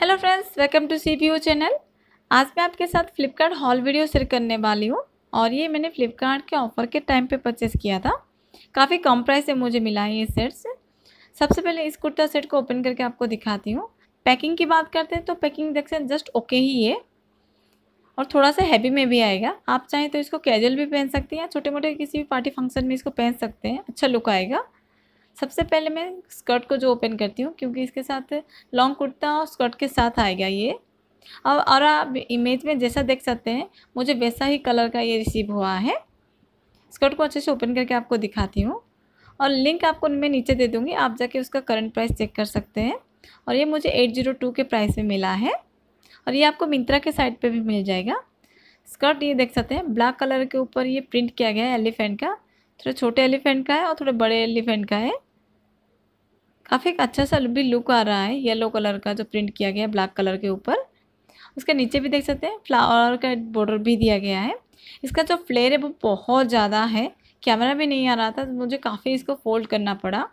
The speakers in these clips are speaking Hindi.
Hello friends welcome to C P channel आज मैं आपके साथ फ्लिपकार्ट हॉल वीडियो शेयर करने वाली हूँ और ये मैंने फ्लिपकार्ट के ऑफ़र के टाइम पे परचेस किया था काफ़ी कम प्राइस से मुझे मिला है ये सेट्स सबसे पहले इस कुर्ता सेट को ओपन करके आपको दिखाती हूँ पैकिंग की बात करते हैं तो पैकिंग देख सकते जस्ट ओके ही है और थोड़ा सा हैवी में भी आएगा आप चाहें तो इसको कैजुअल भी पहन सकते हैं छोटे मोटे किसी भी पार्टी फंक्शन में इसको पहन सकते हैं अच्छा लुक आएगा सबसे पहले मैं स्कर्ट को जो ओपन करती हूँ क्योंकि इसके साथ लॉन्ग कुर्ता और स्कर्ट के साथ आएगा ये अब और आप इमेज में जैसा देख सकते हैं मुझे वैसा ही कलर का ये रिसीव हुआ है स्कर्ट को अच्छे से ओपन करके आपको दिखाती हूँ और लिंक आपको मैं नीचे दे दूँगी आप जाके उसका करंट प्राइस चेक कर सकते हैं और ये मुझे एट जीरो टू के प्राइस में मिला है और ये आपको मिंत्रा के साइट पे भी मिल जाएगा स्कर्ट ये देख सकते हैं ब्लैक कलर के ऊपर ये प्रिंट किया गया है एलिफेंट का थोड़ा छोटे एलिफेंट का है और थोड़े बड़े एलिफेंट का है काफ़ी एक अच्छा सा भी लुक आ रहा है येलो कलर का जो प्रिंट किया गया है ब्लैक कलर के ऊपर उसके नीचे भी देख सकते हैं फ्लावर का बॉर्डर भी दिया गया है इसका जो फ्लेयर है वो बहुत ज़्यादा है कैमरा भी नहीं आ रहा था तो मुझे काफ़ी इसको फोल्ड करना पड़ा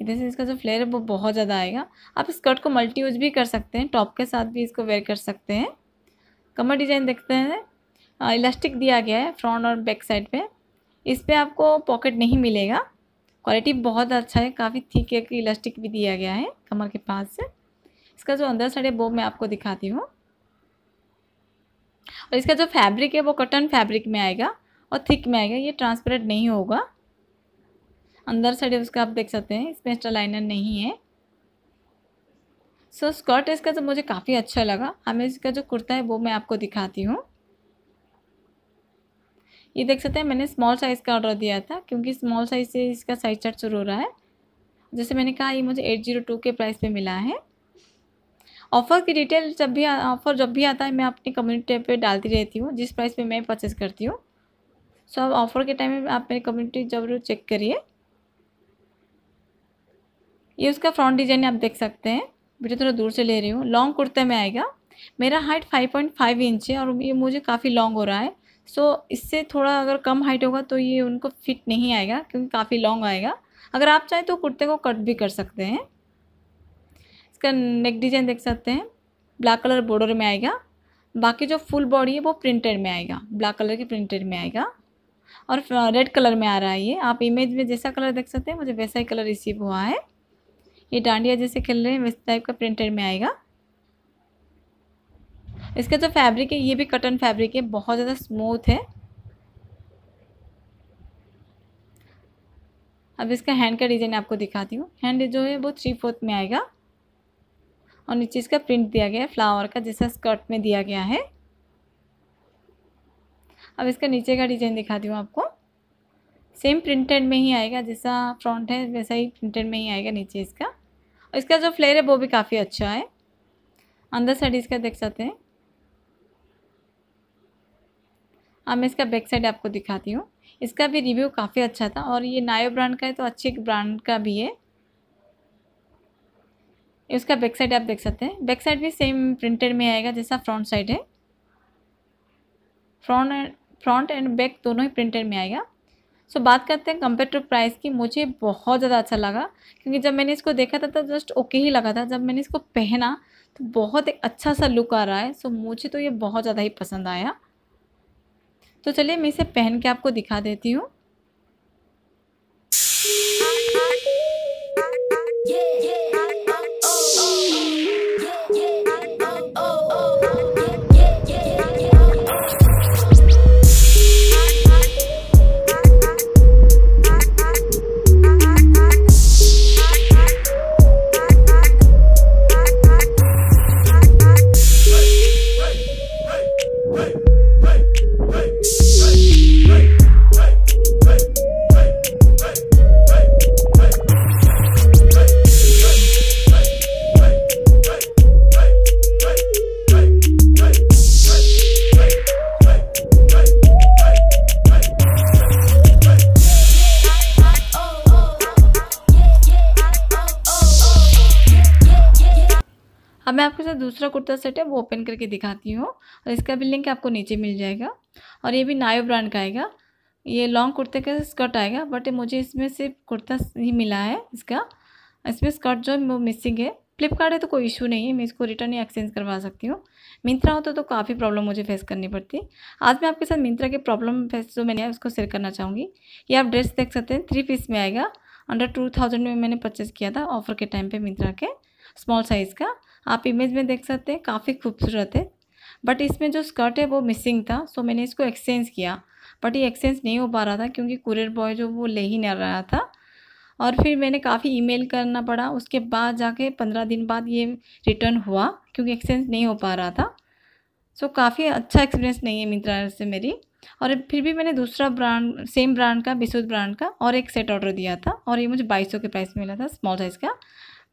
इधर से इसका जो फ्लेयर है वो बहुत ज़्यादा आएगा आप स्कर्ट को मल्टी यूज भी कर सकते हैं टॉप के साथ भी इसको वेयर कर सकते हैं कमर डिज़ाइन देखते हैं इलास्टिक दिया गया है फ्रंट और बैक साइड पे इस पर आपको पॉकेट नहीं मिलेगा क्वालिटी बहुत अच्छा है काफ़ी है एक इलास्टिक भी दिया गया है कमर के पास से इसका जो अंदर साइड है वो मैं आपको दिखाती हूँ और इसका जो फैब्रिक है वो कटन फैब्रिक में आएगा और थिक में आएगा ये ट्रांसपेरेंट नहीं होगा अंदर साइड उसका आप देख सकते हैं इसमें एक्स्ट्रा लाइनर नहीं है सो स्कर्ट इसका तो मुझे काफ़ी अच्छा लगा हमें इसका जो कुर्ता है वो मैं आपको दिखाती हूँ ये देख सकते हैं मैंने स्मॉल साइज़ का ऑर्डर दिया था क्योंकि स्मॉल साइज़ से इसका साइज चार्ट शुरू हो रहा है जैसे मैंने कहा ये मुझे एट जीरो टू के प्राइस पे मिला है ऑफ़र की डिटेल जब भी ऑफ़र जब भी आता है मैं अपनी कम्युनिटी पे डालती रहती हूँ जिस प्राइस पे मैं परचेस करती हूँ सो अब ऑफ़र के टाइम में आप मेरी कम्युनिटी जरूर चेक करिए ये उसका फ्रंट डिजाइन आप देख सकते हैं वीडियो थोड़ा दूर से ले रही हूँ लॉन्ग कुर्ते में आएगा मेरा height five point five inch है और ये मुझे काफ़ी लॉन्ग हो रहा है सो so, इससे थोड़ा अगर कम हाइट होगा तो ये उनको फिट नहीं आएगा क्योंकि काफ़ी लॉन्ग आएगा अगर आप चाहें तो कुर्ते को कट भी कर सकते हैं इसका नेक डिजाइन देख सकते हैं ब्लैक कलर बॉर्डर में आएगा बाकी जो फुल बॉडी है वो प्रिंटेड में आएगा ब्लैक कलर की प्रिंटेड में आएगा और रेड कलर में आ रहा है ये आप इमेज में जैसा कलर देख सकते हैं मुझे वैसा ही कलर रिसीव हुआ है ये डांडिया जैसे खेल रहे हैं वैसे टाइप का प्रिंटेड में आएगा इसका जो फैब्रिक है ये भी कटन फैब्रिक है बहुत ज़्यादा स्मूथ है अब इसका हैंड का डिज़ाइन आपको दिखाती हूँ हैंड जो है वो थ्री फोर्थ में आएगा और नीचे इसका प्रिंट दिया गया है फ्लावर का जैसा स्कर्ट में दिया गया है अब इसका नीचे का डिज़ाइन दिखाती हूँ आपको सेम प्रिंटेड में ही आएगा जैसा फ्रंट है वैसा ही प्रिंटेड में ही आएगा नीचे इसका और इसका जो फ्लेयर है वो भी काफ़ी अच्छा है अंदर साइड इसका देख सकते हैं अब मैं इसका बैक साइड आपको दिखाती हूँ इसका भी रिव्यू काफ़ी अच्छा था और ये नायो ब्रांड का है तो अच्छे ब्रांड का भी है इसका बैक साइड आप देख सकते हैं बैक साइड भी सेम प्रिंटेड में आएगा जैसा फ्रंट साइड है front and front and back दोनों ही प्रिंटेड में आएगा सो so, बात करते हैं कंपेयर टू प्राइस की मुझे बहुत ज़्यादा अच्छा लगा क्योंकि जब मैंने इसको देखा था तो जस्ट ओके ही लगा था जब मैंने इसको पहना तो बहुत एक अच्छा सा लुक आ रहा है सो so, मुझे तो ये बहुत ज़्यादा ही पसंद आया तो चलिए मैं इसे पहन के आपको दिखा देती हूँ yeah, yeah. मैं आपके साथ दूसरा कुर्ता सेट है वो ओपन करके दिखाती हूँ और इसका भी लिंक आपको नीचे मिल जाएगा और ये भी नायो ब्रांड का आएगा ये लॉन्ग कुर्ते का स्कर्ट आएगा बट मुझे इसमें सिर्फ कुर्ता ही मिला है इसका इसमें स्कर्ट जो है वो मिसिंग है फ्लिपकार्ट है तो कोई इशू नहीं है मैं इसको रिटर्न या एक्सचेंज करवा सकती हूँ मिंत्रा होता तो, तो काफ़ी प्रॉब्लम मुझे फेस करनी पड़ती आज मैं आपके साथ मिंत्रा के प्रॉब्लम फेस जो मैंने उसको शेयर करना चाहूँगी ये आप ड्रेस देख सकते हैं थ्री पीस में आएगा अंडर टू थाउजेंड में मैंने परचेज़ किया था ऑफर के टाइम पे मिंत्रा के स्मॉल साइज़ का आप इमेज में देख सकते हैं काफ़ी खूबसूरत है बट इसमें जो स्कर्ट है वो मिसिंग था सो मैंने इसको एक्सचेंज किया बट ये एक्सचेंज नहीं हो पा रहा था क्योंकि कुरियर बॉय जो वो ले ही नहीं रहा था और फिर मैंने काफ़ी ईमेल करना पड़ा उसके बाद जाके पंद्रह दिन बाद ये रिटर्न हुआ क्योंकि एक्सचेंज नहीं हो पा रहा था सो so, काफ़ी अच्छा एक्सपीरियंस नहीं है मिंत्रा से मेरी और फिर भी मैंने दूसरा ब्रांड सेम ब्रांड का बिशुद ब्रांड का और एक सेट ऑर्डर दिया था और ये मुझे बाईस सौ के प्राइस में मिला था स्मॉल साइज़ का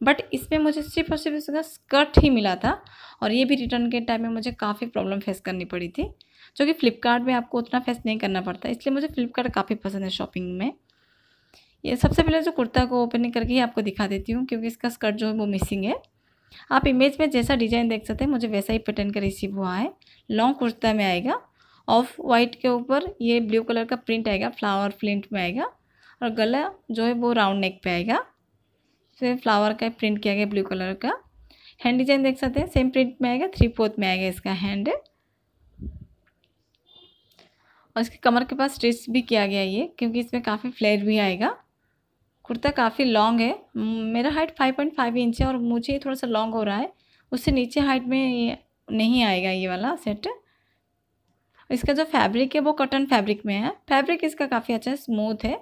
बट इस पर मुझे सिर्फ और सिर्फ इसका स्कर्ट ही मिला था और ये भी रिटर्न के टाइम में मुझे काफ़ी प्रॉब्लम फेस करनी पड़ी थी जो कि फ्लिपकार्ट में आपको उतना फेस नहीं करना पड़ता इसलिए मुझे फ्लिपकार्ट काफ़ी पसंद है शॉपिंग में ये सबसे पहले जो कुर्ता को ओपनिंग करके ही आपको दिखा देती हूँ क्योंकि इसका स्कर्ट जो है वो मिसिंग है आप इमेज में जैसा डिज़ाइन देख सकते हैं मुझे वैसा ही पैटर्न का रिसीव हुआ है लॉन्ग कुर्ता में आएगा ऑफ वाइट के ऊपर ये ब्लू कलर का प्रिंट आएगा फ्लावर प्रिंट में आएगा और गला जो है वो राउंड नेक पे आएगा फिर फ्लावर का प्रिंट किया गया ब्लू कलर का हैंड डिजाइन देख सकते हैं सेम प्रिंट में आएगा थ्री फोर्थ में आएगा इसका हैंड और इसके कमर के पास स्ट्रिच भी किया गया ये क्योंकि इसमें काफ़ी फ्लेयर भी आएगा कुर्ता काफ़ी लॉन्ग है मेरा height five point five inch है और मुझे थोड़ा सा लॉन्ग हो रहा है उससे नीचे हाइट में नहीं आएगा ये वाला सेट इसका जो फैब्रिक है वो कॉटन फैब्रिक में है फैब्रिक इसका काफ़ी अच्छा स्मूथ है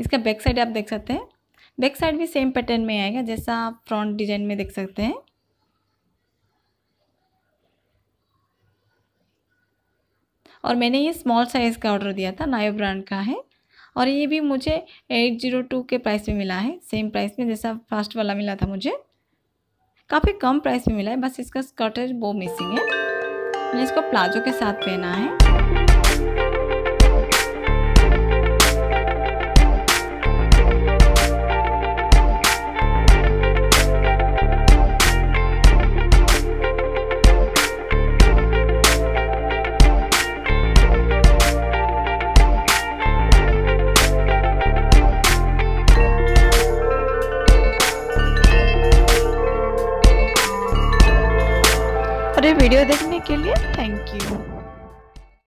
इसका बैक साइड आप देख सकते हैं बैक साइड भी सेम पैटर्न में आएगा जैसा आप फ्रंट डिजाइन में देख सकते हैं और मैंने ये स्मॉल साइज़ का ऑर्डर दिया था नायो ब्रांड का है और ये भी मुझे एट जीरो टू के प्राइस में मिला है सेम प्राइस में जैसा फास्ट वाला मिला था मुझे काफ़ी कम प्राइस में मिला है बस इसका स्कर्ट है वो मिसिंग है मैंने इसको प्लाजो के साथ पहना है वीडियो देखने के लिए